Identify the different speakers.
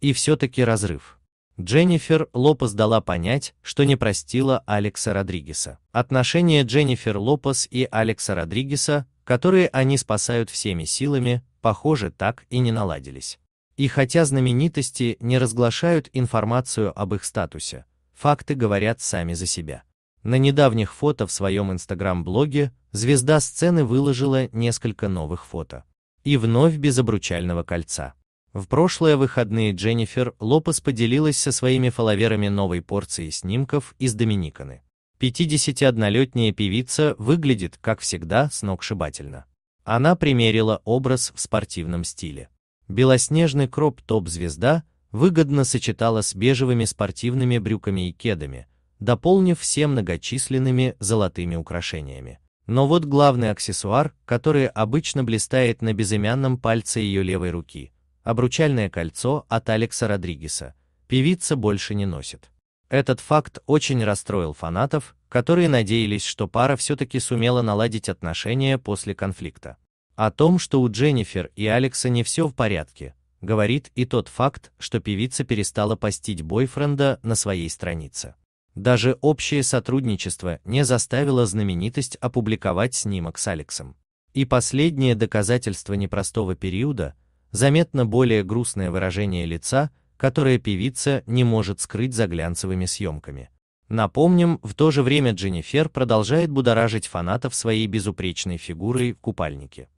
Speaker 1: И все-таки разрыв. Дженнифер Лопес дала понять, что не простила Алекса Родригеса. Отношения Дженнифер Лопес и Алекса Родригеса, которые они спасают всеми силами, похоже, так и не наладились. И хотя знаменитости не разглашают информацию об их статусе, факты говорят сами за себя. На недавних фото в своем инстаграм-блоге звезда сцены выложила несколько новых фото. И вновь без обручального кольца. В прошлые выходные Дженнифер Лопес поделилась со своими фолловерами новой порцией снимков из Доминиканы. 51-летняя певица выглядит, как всегда, сногсшибательно. Она примерила образ в спортивном стиле. Белоснежный кроп-топ звезда выгодно сочетала с бежевыми спортивными брюками и кедами, дополнив все многочисленными золотыми украшениями. Но вот главный аксессуар, который обычно блистает на безымянном пальце ее левой руки – обручальное кольцо от Алекса Родригеса, певица больше не носит. Этот факт очень расстроил фанатов, которые надеялись, что пара все-таки сумела наладить отношения после конфликта. О том, что у Дженнифер и Алекса не все в порядке, говорит и тот факт, что певица перестала постить бойфренда на своей странице. Даже общее сотрудничество не заставило знаменитость опубликовать снимок с Алексом. И последнее доказательство непростого периода – заметно более грустное выражение лица, которое певица не может скрыть за глянцевыми съемками. Напомним, в то же время Дженнифер продолжает будоражить фанатов своей безупречной фигурой в купальнике.